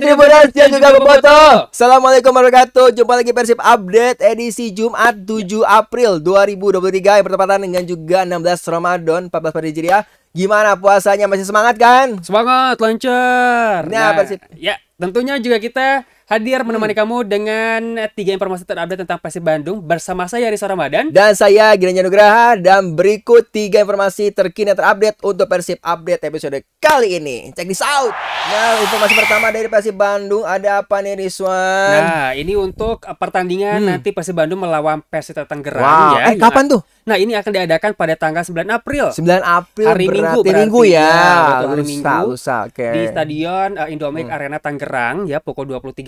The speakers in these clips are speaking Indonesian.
Terima kasih yang juga Boboto. Assalamualaikum warahmatullahi wabarakatuh. Jumpa lagi Persib Update edisi Jumat 7 April 2023 yang bertepatan dengan juga 16 Ramadan 14 Hijriah. Gimana puasanya masih semangat kan? Semangat, lancar. Nah, nah Persib. Ya, tentunya juga kita hadir hmm. menemani hmm. kamu dengan tiga informasi terupdate tentang Persib Bandung bersama saya Risa Ramadan dan saya Gira Nugraha dan berikut tiga informasi terkini terupdate untuk Persib Update episode kali ini. cek di out. Nah, informasi pertama dari Persib Bandung ada apa nih Riswan? Nah, ini untuk pertandingan hmm. nanti Persib Bandung melawan Persita Tangerang wow. ya. Eh, kapan nah, tuh? Nah, ini akan diadakan pada tanggal 9 April. 9 April hari berarti Minggu berarti Minggu ya. ya hari Minggu. Lusa, okay. Di Stadion uh, hmm. Arena Tangerang ya pukul 20.30.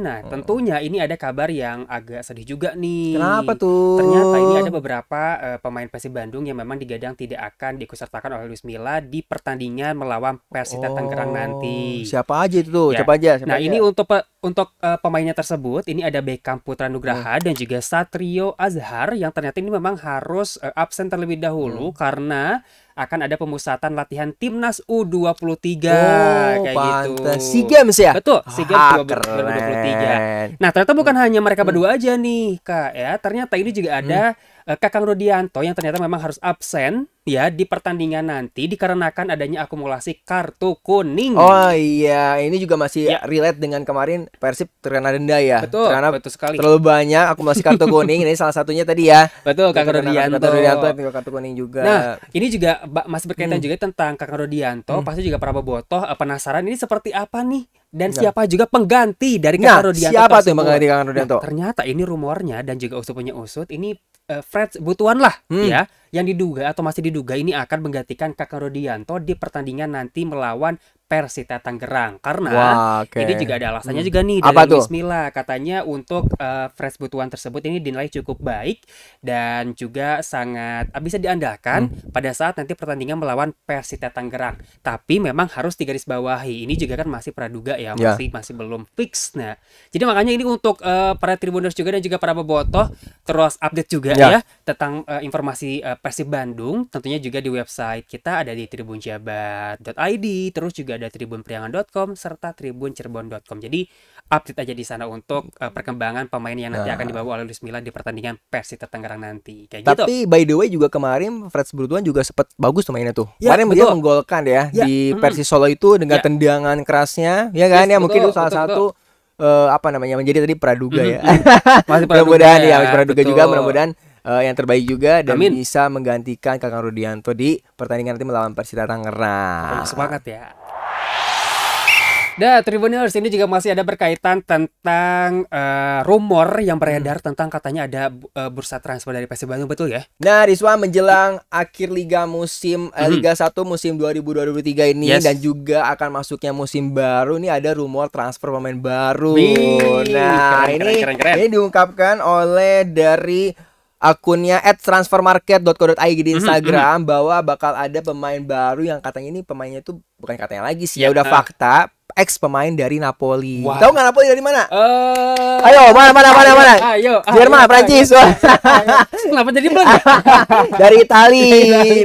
Nah, hmm. tentunya ini ada kabar yang agak sedih juga nih. Kenapa tuh? Ternyata ini ada beberapa uh, pemain Persib Bandung yang memang digadang tidak akan diikutsertakan oleh Luis Mila di pertandingan melawan Persita oh. Tangerang nanti. Siapa aja itu tuh? Ya. Siapa aja? Siapa nah, aja? ini untuk untuk uh, pemainnya tersebut ini ada Beckham Putra Nugraha hmm. dan juga Satrio Azhar yang ternyata ini memang harus harus eh, absen terlebih dahulu hmm. karena akan ada pemusatan latihan timnas U23 oh, kayak pantas. gitu. Si Games ya? Betul, Si Games 2023. Ah, nah, ternyata bukan hmm. hanya mereka hmm. berdua aja nih, Kak ya. Ternyata ini juga ada hmm. uh, Kakang Rodianto yang ternyata memang harus absen ya di pertandingan nanti dikarenakan adanya akumulasi kartu kuning. Oh iya, ini juga masih ya. relate dengan kemarin Persib terkena denda ya. Betul, karena betul sekali. Terlalu banyak akumulasi kartu kuning ini salah satunya tadi ya. Betul, Kakang Rodianto. Kakang kartu kuning juga. Nah, ini juga masih berkaitan hmm. juga tentang Kakak Rodianto, hmm. pasti juga Prabowo Botoh eh, penasaran ini seperti apa nih dan Enggak. Ya. siapa juga pengganti dari nah, Kakak Rodianto. Siapa tuh yang mengganti Kang nah, Rodianto? Nah, ternyata ini rumornya dan juga usut punya usut ini uh, eh, Fred Butuan lah hmm. ya yang diduga atau masih diduga ini akan menggantikan Kakak Rodianto di pertandingan nanti melawan Persita Tangerang karena Wah, okay. ini juga ada alasannya hmm. juga nih dari Bismillah katanya untuk uh, fresh butuan tersebut ini dinilai cukup baik dan juga sangat ah, bisa diandalkan hmm. pada saat nanti pertandingan melawan Persita Tangerang tapi memang harus digaris bawahi ini juga kan masih praduga ya, ya. masih masih belum fix nah jadi makanya ini untuk uh, para tribuners juga dan juga para bobotoh terus update juga yeah. ya tentang uh, informasi uh, Persib Bandung tentunya juga di website kita ada di tribunjabat.id terus juga juga ada tribunpriangan.com serta tribuncerbon.com. Jadi update aja di sana untuk uh, perkembangan pemain yang nanti nah. akan dibawa oleh Luis Milla di pertandingan Persita Tangerang nanti. Kayak gitu. Tapi gitu. by the way juga kemarin Fred Brutuan juga sempat bagus tuh mainnya tuh. Ya, kemarin betul. dia menggolkan ya, ya. di hmm. Persis Solo itu dengan ya. tendangan kerasnya, ya kan yes, ya betul, mungkin itu salah betul, satu betul uh, apa namanya menjadi tadi praduga mm -hmm. ya. Hmm, hmm. masih praduga. mudah-mudahan ya, ya, masih praduga Betul. juga mudah-mudahan uh, yang terbaik juga dan Amin. bisa menggantikan Kakang Rudianto di pertandingan nanti melawan Persita Tangerang. Semangat ya. Nah, Tribuners ini juga masih ada berkaitan tentang uh, rumor yang beredar hmm. tentang katanya ada uh, bursa transfer dari Persib Bandung betul ya? Nah, Rizwan menjelang akhir liga musim uh, Liga 1 musim 2023 ini yes. dan juga akan masuknya musim baru ini ada rumor transfer pemain baru. Wih, nah, keren, ini keren, keren, keren. ini diungkapkan oleh dari akunnya at transfermarket.co.id di hmm, Instagram mm -hmm. bahwa bakal ada pemain baru yang katanya ini pemainnya itu bukan katanya lagi sih ya, ya udah uh. fakta ex pemain dari Napoli. Wow. Tahu nggak Napoli dari mana? Uh, ayo mana mana mana mana? Ah, ayo, ah, Jerman, iya, Prancis. Iya. Kenapa jadi Belanda? dari Itali.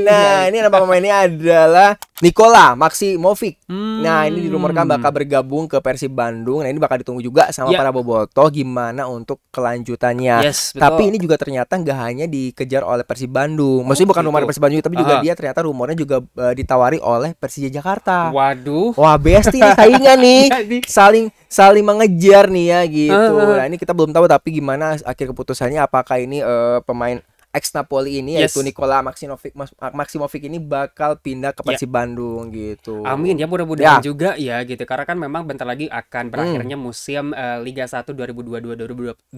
nah, ini nama pemainnya adalah Nikola Maximovic. Hmm. Nah, ini dirumorkan bakal bergabung ke Persib Bandung. Nah, ini bakal ditunggu juga sama yeah. para bobotoh gimana untuk kelanjutannya. Yes, Tapi ini juga ternyata nggak hanya dikejar oleh Persib Bandung. Maksudnya oh, bukan gitu. rumor Persib Bandung, tapi juga dia ternyata rumornya juga uh, ditawari oleh Persija Jakarta. Jakarta. Waduh. Wah, besti nih saingan iya nih. saling saling mengejar nih ya gitu. Uh, -huh. Nah, ini kita belum tahu tapi gimana akhir keputusannya apakah ini uh, pemain ex Napoli ini yes. yaitu Nikola Maximovic Maximovic ini bakal pindah ke ya. Persib yeah. Bandung gitu. Amin ya mudah-mudahan ya. juga ya gitu karena kan memang bentar lagi akan hmm. berakhirnya hmm. musim uh, Liga 1 2022 2023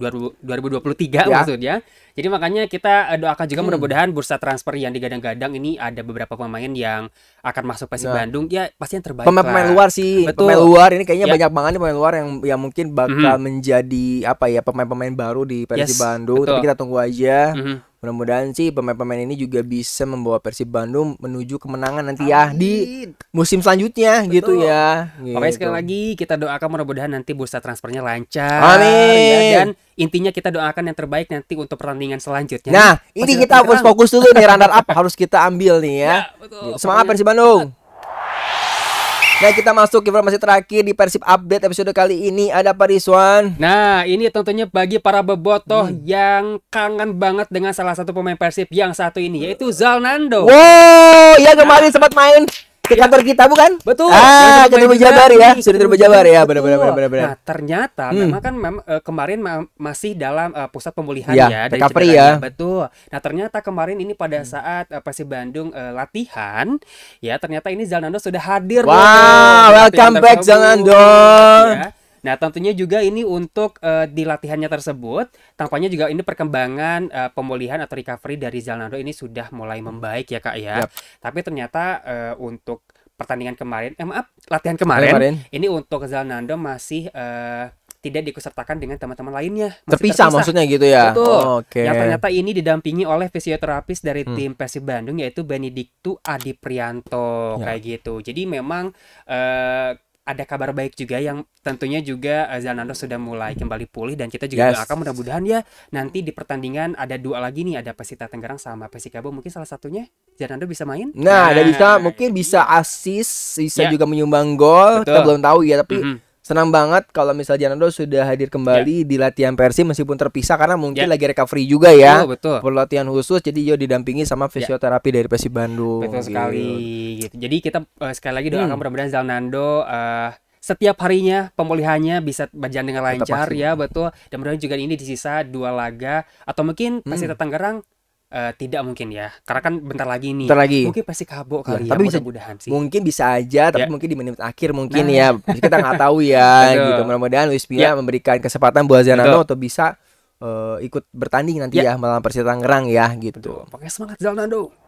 ya. maksudnya. Jadi makanya kita eh, doakan juga hmm. mudah-mudahan bursa transfer yang digadang-gadang ini ada beberapa pemain yang akan masuk Persib nah. Bandung ya pasti yang terbaik. Pemain-pemain luar sih. Betul. Pemain luar ini kayaknya ya. banyak banget nih pemain luar yang yang mungkin bakal -hmm. menjadi apa ya pemain-pemain baru di Persib yes. Bandung Betul. tapi kita tunggu aja. -hmm Mudah-mudahan sih pemain-pemain ini juga bisa membawa Persib Bandung menuju kemenangan nanti ya Amin. ya di musim selanjutnya Betul. gitu ya. Gitu. Oke sekali lagi kita doakan mudah-mudahan nanti bursa transfernya lancar. Amin. Ya, dan intinya kita doakan yang terbaik nanti untuk pertandingan selanjutnya. Nah, ini kita harus fokus dulu nih runner up harus kita ambil nih ya. ya Semangat Persib Bandung. Nah kita masuk informasi terakhir di Persib Update episode kali ini ada Pak Rizwan Nah ini tentunya bagi para bebotoh hmm. yang kangen banget dengan salah satu pemain Persib yang satu ini yaitu Zalnando Wow, ya kemarin nah. sempat main ke iya. kantor kita bukan? Betul. Ah, ke Tribun Jabar ya, sudah Tribun ya, benar-benar benar-benar. Nah, ternyata hmm. memang kan mem eh, kemarin ma masih dalam uh, pusat pemulihan ya, ya dari Capri ya. Betul. Nah, ternyata kemarin ini pada hmm. saat uh, Persib Bandung uh, latihan, ya ternyata ini Zalando sudah hadir. Wow, loh, welcome back Zalando. Ya. Nah, tentunya juga ini untuk uh, di latihannya tersebut, tampaknya juga ini perkembangan uh, pemulihan atau recovery dari Zalando ini sudah mulai hmm. membaik ya, Kak ya. Yep. Tapi ternyata uh, untuk pertandingan kemarin, eh maaf, latihan kemarin, kemarin. ini untuk Zalando masih uh, tidak dikusertakan dengan teman-teman lainnya. Terpisah, terpisah maksudnya gitu ya. Betul. Oh, Okay. Yang ternyata ini didampingi oleh fisioterapis dari hmm. tim Persib Bandung yaitu Benediktu Adi Prianto ya. kayak gitu. Jadi memang uh, ada kabar baik juga yang tentunya juga eh, Zalando sudah mulai kembali pulih dan kita juga yes. akan mudah-mudahan ya nanti di pertandingan ada dua lagi nih ada Persita Tangerang sama Persikabo mungkin salah satunya Zalando bisa main. Nah, nah. ada bisa mungkin bisa assist, bisa yeah. juga menyumbang gol, kita belum tahu ya tapi mm -hmm senang banget kalau misalnya Janando sudah hadir kembali yeah. di latihan Persi meskipun terpisah karena mungkin yeah. lagi recovery juga ya. Betul, betul. Perlu latihan khusus jadi yo didampingi sama ya. fisioterapi yeah. dari Persib Bandung. Betul gitu. sekali gitu. Jadi kita uh, sekali lagi doakan hmm. mudah-mudahan Janando uh, eh, setiap harinya pemulihannya bisa berjalan dengan lancar ya betul dan mudah-mudahan juga ini di sisa dua laga atau mungkin masih hmm. Tangerang Eh, tidak mungkin ya karena kan bentar lagi nih bentar lagi mungkin pasti kabok ya, kali ya, ya tapi mudah mudahan sih mungkin bisa aja tapi yeah. mungkin di menit akhir mungkin nah. ya kita nggak tahu ya gitu mudah-mudahan Luis Milla yeah. memberikan kesempatan buat Zanano atau bisa uh, ikut bertanding nanti ya, ya melawan Persita Tangerang ya gitu Betul. pakai semangat Zanano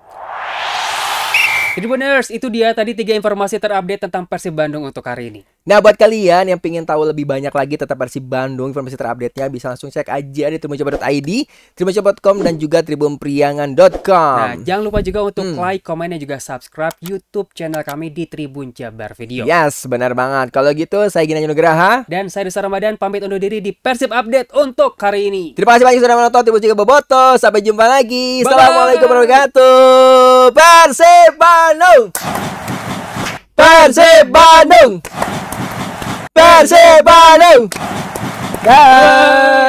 Tribuners, itu dia tadi tiga informasi terupdate tentang Persib Bandung untuk hari ini. Nah buat kalian yang pengen tahu lebih banyak lagi tentang Persib Bandung informasi terupdate-nya bisa langsung cek aja di tribuncoba.id, tribuncoba.com dan juga tribunpriangan.com. Nah, jangan lupa juga untuk hmm. like, komen dan juga subscribe YouTube channel kami di Tribun Jabar Video. Yes, benar banget. Kalau gitu saya Gina Nugraha dan saya Desa Ramadan pamit undur diri di Persib Update untuk hari ini. Terima kasih banyak sudah menonton Tribun Jabar Boboto. Sampai jumpa lagi. Assalamualaikum warahmatullahi wabarakatuh. Persib Bandung. Persib Bandung. Persebaru! Go!